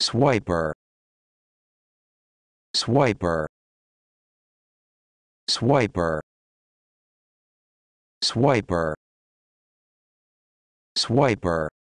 swiper swiper swiper swiper swiper